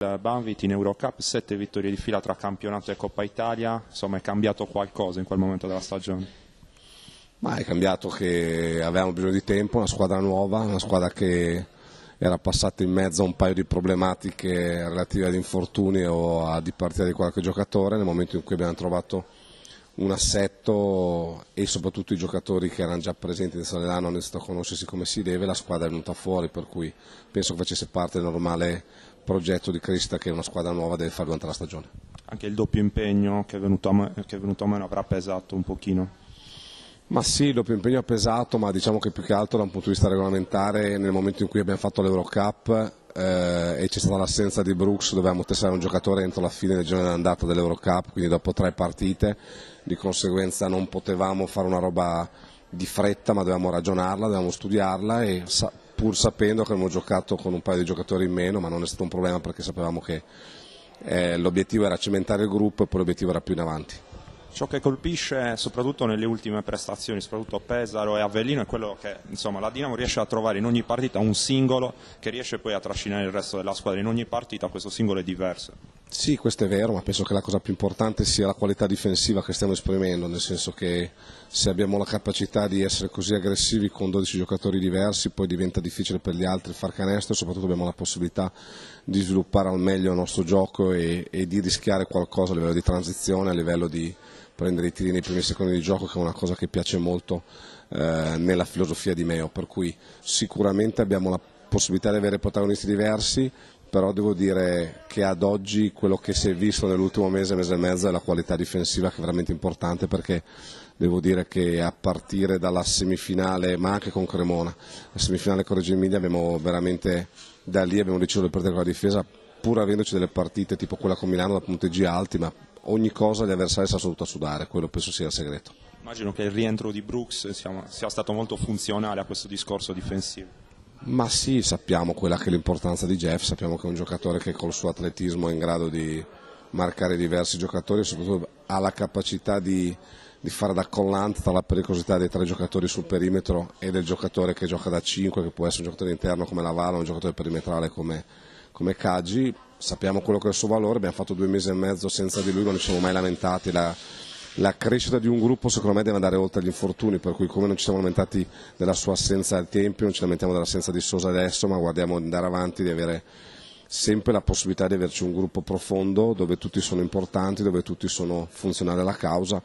Il Banvit in Eurocup, sette vittorie di fila tra campionato e Coppa Italia, insomma è cambiato qualcosa in quel momento della stagione? Ma è cambiato che avevamo bisogno di tempo, una squadra nuova, una squadra che era passata in mezzo a un paio di problematiche relative ad infortuni o a dipartire di qualche giocatore, nel momento in cui abbiamo trovato un assetto e soprattutto i giocatori che erano già presenti nel Salernano hanno iniziato a conoscersi come si deve, la squadra è venuta fuori, per cui penso che facesse parte del normale progetto di crescita che una squadra nuova deve fare durante la stagione. Anche il doppio impegno che è venuto a, che è venuto a meno avrà pesato un pochino? Ma sì, il doppio impegno ha pesato, ma diciamo che più che altro da un punto di vista regolamentare nel momento in cui abbiamo fatto l'Eurocup eh, e c'è stata l'assenza di Brooks, dovevamo testare un giocatore entro la fine del giorno d'andata dell'Eurocup, quindi dopo tre partite, di conseguenza non potevamo fare una roba di fretta, ma dovevamo ragionarla, dovevamo studiarla e sa pur sapendo che abbiamo giocato con un paio di giocatori in meno, ma non è stato un problema perché sapevamo che eh, l'obiettivo era cementare il gruppo e poi l'obiettivo era più in avanti. Ciò che colpisce soprattutto nelle ultime prestazioni, soprattutto a Pesaro e Avellino, è quello che insomma, la Dinamo riesce a trovare in ogni partita un singolo che riesce poi a trascinare il resto della squadra. In ogni partita questo singolo è diverso. Sì, questo è vero, ma penso che la cosa più importante sia la qualità difensiva che stiamo esprimendo, nel senso che se abbiamo la capacità di essere così aggressivi con 12 giocatori diversi poi diventa difficile per gli altri far canestro e soprattutto abbiamo la possibilità di sviluppare al meglio il nostro gioco e, e di rischiare qualcosa a livello di transizione, a livello di prendere i tiri nei primi secondi di gioco che è una cosa che piace molto eh, nella filosofia di Meo, per cui sicuramente abbiamo la possibilità di avere protagonisti diversi, però devo dire che ad oggi quello che si è visto nell'ultimo mese, mese e mezzo è la qualità difensiva che è veramente importante perché devo dire che a partire dalla semifinale, ma anche con Cremona, la semifinale con Reggio Emilia abbiamo veramente, da lì abbiamo deciso di perdere con la difesa pur avendoci delle partite tipo quella con Milano da punteggi alti, ma ogni cosa gli avversari si è saluto a sudare, quello penso sia il segreto. Immagino che il rientro di Brooks sia stato molto funzionale a questo discorso difensivo. Ma sì, sappiamo quella che è l'importanza di Jeff, sappiamo che è un giocatore che col suo atletismo è in grado di marcare diversi giocatori e soprattutto ha la capacità di, di fare da collante tra la pericolosità dei tre giocatori sul perimetro e del giocatore che gioca da 5, che può essere un giocatore interno come Lavala, un giocatore perimetrale come, come Caggi. Sappiamo quello che è il suo valore, abbiamo fatto due mesi e mezzo senza di lui, non ci siamo mai lamentati. La, la crescita di un gruppo secondo me deve andare oltre agli infortuni, per cui come non ci siamo lamentati della sua assenza al Tempio, non ci lamentiamo dell'assenza di Sosa adesso, ma guardiamo di andare avanti, di avere sempre la possibilità di averci un gruppo profondo dove tutti sono importanti, dove tutti sono funzionali alla causa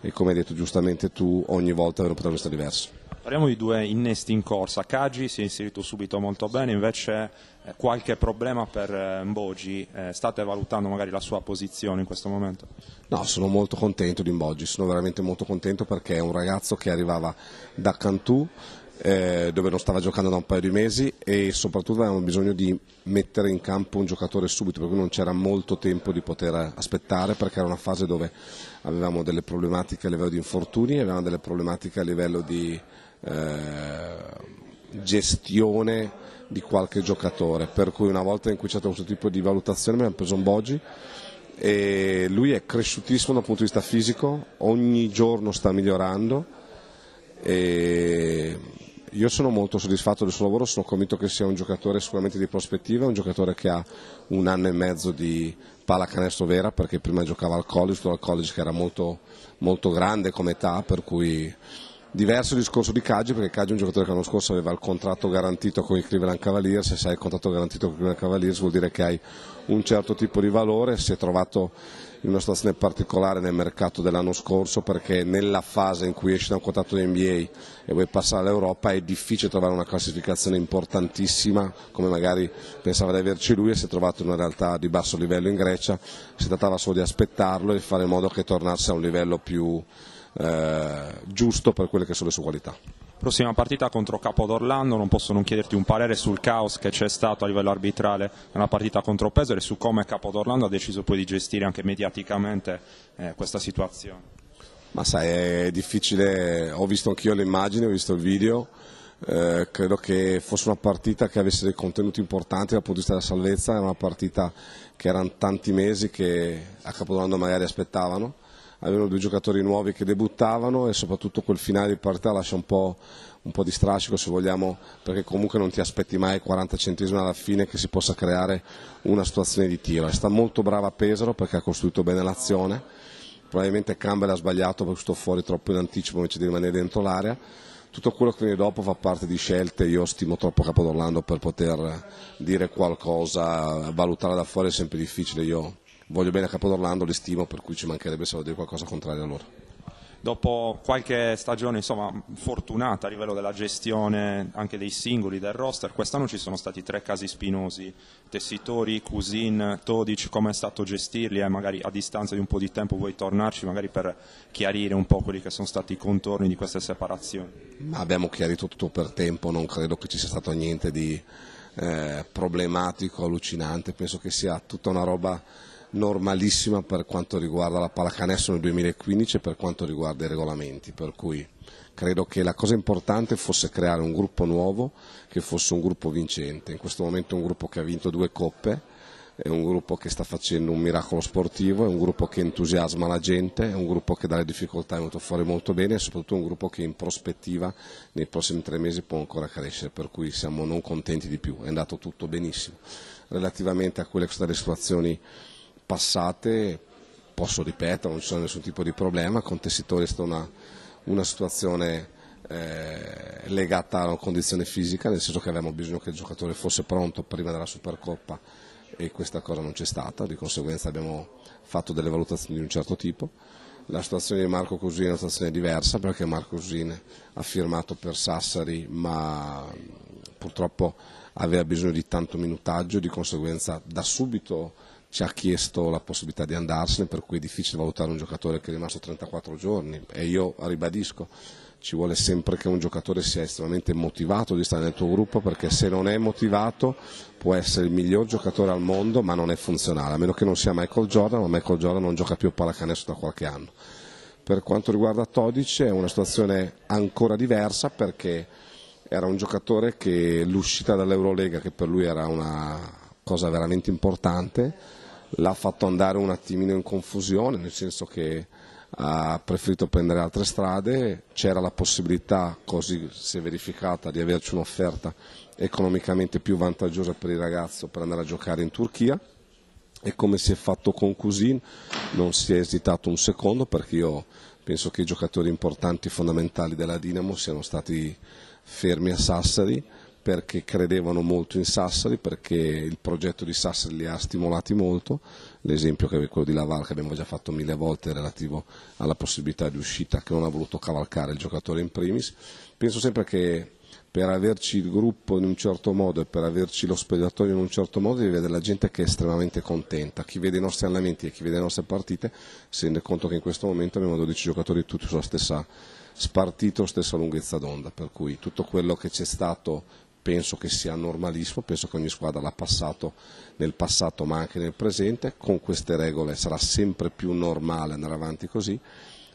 e come hai detto giustamente tu ogni volta avere un protagonista diverso. Parliamo di due innesti in corsa, Kaji si è inserito subito molto bene, invece eh, qualche problema per eh, Mbogi, eh, state valutando magari la sua posizione in questo momento? No, sono molto contento di Mbogi, sono veramente molto contento perché è un ragazzo che arrivava da Cantù dove non stava giocando da un paio di mesi e soprattutto avevamo bisogno di mettere in campo un giocatore subito, per cui non c'era molto tempo di poter aspettare perché era una fase dove avevamo delle problematiche a livello di infortuni, avevamo delle problematiche a livello di eh, gestione di qualche giocatore, per cui una volta in cui c'è stato questo tipo di valutazione mi hanno preso un Boggi e lui è cresciutissimo dal punto di vista fisico, ogni giorno sta migliorando e io sono molto soddisfatto del suo lavoro, sono convinto che sia un giocatore sicuramente di prospettiva, un giocatore che ha un anno e mezzo di pallacanestro vera perché prima giocava al college, al college che era molto, molto grande come età, per cui Diverso il discorso di Caggi perché Caggi è un giocatore che l'anno scorso aveva il contratto garantito con i Cleveland Cavaliers, se hai il contratto garantito con i Cleveland Cavaliers vuol dire che hai un certo tipo di valore, si è trovato in una situazione particolare nel mercato dell'anno scorso perché nella fase in cui esci da un contratto di NBA e vuoi passare all'Europa è difficile trovare una classificazione importantissima come magari pensava di averci lui e si è trovato in una realtà di basso livello in Grecia, si trattava solo di aspettarlo e fare in modo che tornasse a un livello più eh, giusto per quelle che sono le sue qualità. Prossima partita contro Capodorlando, non posso non chiederti un parere sul caos che c'è stato a livello arbitrale nella partita contro Pesaro e su come Capodorlando ha deciso poi di gestire anche mediaticamente eh, questa situazione. Ma sai, è difficile, ho visto anch'io le immagini, ho visto il video, eh, credo che fosse una partita che avesse dei contenuti importanti dal punto di vista della salvezza, era una partita che erano tanti mesi che a Capodorlando magari aspettavano avevano due giocatori nuovi che debuttavano e soprattutto quel finale di partita lascia un po', un po di strascico se vogliamo perché comunque non ti aspetti mai 40 centesimi alla fine che si possa creare una situazione di tiro. Sta molto brava Pesaro perché ha costruito bene l'azione, probabilmente Campbell ha sbagliato perché è stato fuori troppo in anticipo invece di rimanere dentro l'area. Tutto quello che viene dopo fa parte di scelte, io stimo troppo Capodorlando per poter dire qualcosa, valutare da fuori è sempre difficile, io voglio bene a Capodorlando, li stimo, per cui ci mancherebbe solo dire qualcosa contrario a loro dopo qualche stagione insomma, fortunata a livello della gestione anche dei singoli del roster, quest'anno ci sono stati tre casi spinosi, Tessitori, Cusin, Todic, come è stato gestirli e eh? magari a distanza di un po' di tempo vuoi tornarci magari per chiarire un po' quelli che sono stati i contorni di queste separazioni? Ma abbiamo chiarito tutto per tempo, non credo che ci sia stato niente di eh, problematico, allucinante, penso che sia tutta una roba normalissima per quanto riguarda la pallacanestro nel 2015 e per quanto riguarda i regolamenti, per cui credo che la cosa importante fosse creare un gruppo nuovo che fosse un gruppo vincente, in questo momento un gruppo che ha vinto due coppe, è un gruppo che sta facendo un miracolo sportivo, è un gruppo che entusiasma la gente, è un gruppo che dalle difficoltà è venuto fuori molto bene e soprattutto un gruppo che in prospettiva nei prossimi tre mesi può ancora crescere, per cui siamo non contenti di più, è andato tutto benissimo. Relativamente a quelle che sono le situazioni passate, posso ripetere, non c'è nessun tipo di problema, con Tessitori è stata una, una situazione eh, legata una condizione fisica, nel senso che avevamo bisogno che il giocatore fosse pronto prima della Supercoppa e questa cosa non c'è stata, di conseguenza abbiamo fatto delle valutazioni di un certo tipo. La situazione di Marco Cosin è una situazione diversa perché Marco Cosin ha firmato per Sassari ma mm, purtroppo aveva bisogno di tanto minutaggio, di conseguenza da subito ci ha chiesto la possibilità di andarsene, per cui è difficile valutare un giocatore che è rimasto 34 giorni e io ribadisco, ci vuole sempre che un giocatore sia estremamente motivato di stare nel tuo gruppo perché se non è motivato può essere il miglior giocatore al mondo ma non è funzionale, a meno che non sia Michael Jordan, ma Michael Jordan non gioca più a pallacanestro da qualche anno. Per quanto riguarda Todic è una situazione ancora diversa perché era un giocatore che l'uscita dall'Eurolega, che per lui era una cosa veramente importante, l'ha fatto andare un attimino in confusione, nel senso che ha preferito prendere altre strade, c'era la possibilità, così si è verificata, di averci un'offerta economicamente più vantaggiosa per il ragazzo per andare a giocare in Turchia e come si è fatto con Cusin non si è esitato un secondo perché io penso che i giocatori importanti e fondamentali della Dinamo siano stati fermi a Sassari perché credevano molto in Sassari, perché il progetto di Sassari li ha stimolati molto, l'esempio che è quello di Laval che abbiamo già fatto mille volte relativo alla possibilità di uscita che non ha voluto cavalcare il giocatore in primis, penso sempre che per averci il gruppo in un certo modo e per averci lo spogliatoio in un certo modo devi vedere la gente che è estremamente contenta, chi vede i nostri allenamenti e chi vede le nostre partite si rende conto che in questo momento abbiamo 12 giocatori tutti sulla stessa spartito stessa lunghezza d'onda, per cui tutto quello che c'è stato penso che sia normalissimo, penso che ogni squadra l'ha passato nel passato ma anche nel presente, con queste regole sarà sempre più normale andare avanti così.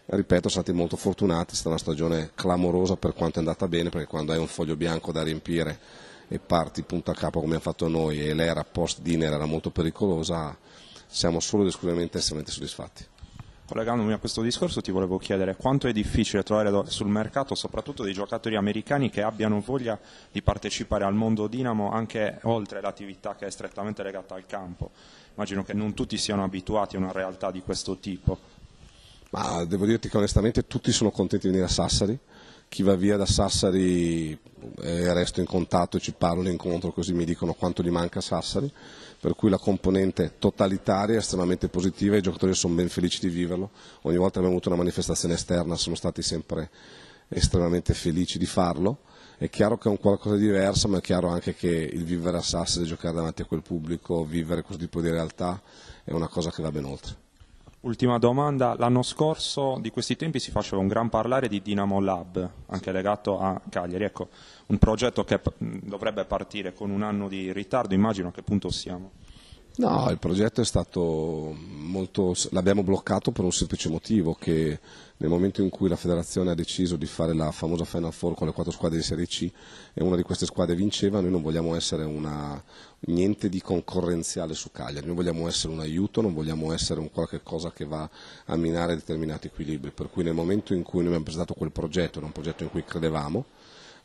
Ripeto, siamo stati molto fortunati, è stata una stagione clamorosa per quanto è andata bene, perché quando hai un foglio bianco da riempire e parti punta a capo come abbiamo fatto noi e l'era post-dinner era molto pericolosa, siamo solo ed esclusivamente estremamente soddisfatti collegandomi a questo discorso ti volevo chiedere quanto è difficile trovare sul mercato soprattutto dei giocatori americani che abbiano voglia di partecipare al mondo Dinamo anche oltre l'attività che è strettamente legata al campo. Immagino che non tutti siano abituati a una realtà di questo tipo. Ma devo dirti che onestamente tutti sono contenti di venire a Sassari chi va via da Sassari eh, resto in contatto e ci parlo li incontro così mi dicono quanto gli manca Sassari, per cui la componente totalitaria è estremamente positiva e i giocatori sono ben felici di viverlo. Ogni volta che abbiamo avuto una manifestazione esterna sono stati sempre estremamente felici di farlo. È chiaro che è un qualcosa di diverso, ma è chiaro anche che il vivere a Sassari, giocare davanti a quel pubblico, vivere questo tipo di realtà è una cosa che va ben oltre. Ultima domanda, l'anno scorso di questi tempi si faceva un gran parlare di Dynamo Lab, anche legato a Cagliari, ecco, un progetto che dovrebbe partire con un anno di ritardo, immagino a che punto siamo. No, il progetto è stato molto. l'abbiamo bloccato per un semplice motivo, che nel momento in cui la federazione ha deciso di fare la famosa Final Four con le quattro squadre di Serie C e una di queste squadre vinceva, noi non vogliamo essere una, niente di concorrenziale su Cagliari, noi vogliamo essere un aiuto, non vogliamo essere un qualche cosa che va a minare determinati equilibri, per cui nel momento in cui noi abbiamo presentato quel progetto, era un progetto in cui credevamo,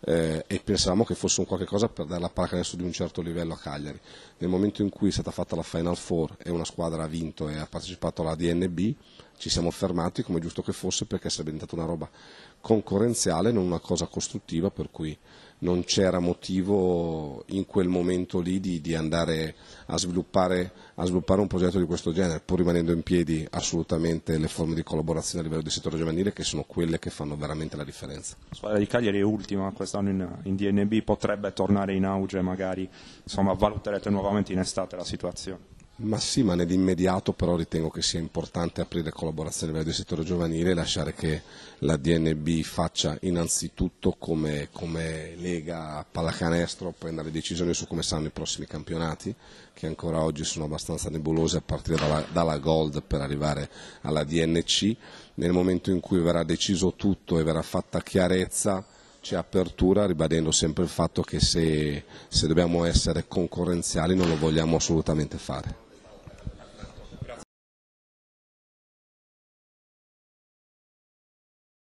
eh, e pensavamo che fosse un qualche cosa per dare la adesso di un certo livello a Cagliari. Nel momento in cui è stata fatta la Final Four e una squadra ha vinto e ha partecipato alla DNB, ci siamo fermati come giusto che fosse perché sarebbe diventata una roba concorrenziale, non una cosa costruttiva, per cui non c'era motivo in quel momento lì di, di andare a sviluppare, a sviluppare, un progetto di questo genere, pur rimanendo in piedi assolutamente le forme di collaborazione a livello del settore giovanile che sono quelle che fanno veramente la differenza. La squadra di Cagliari è ultima quest'anno in, in DNB, potrebbe tornare in auge magari, insomma valuterete nuovamente in estate la situazione. Ma sì, ma nell'immediato però ritengo che sia importante aprire collaborazioni a livello del settore giovanile e lasciare che la DNB faccia innanzitutto come, come Lega Pallacanestro prenda le decisioni su come saranno i prossimi campionati, che ancora oggi sono abbastanza nebulose a partire dalla, dalla Gold per arrivare alla DNC. Nel momento in cui verrà deciso tutto e verrà fatta chiarezza, c'è apertura ribadendo sempre il fatto che se, se dobbiamo essere concorrenziali non lo vogliamo assolutamente fare.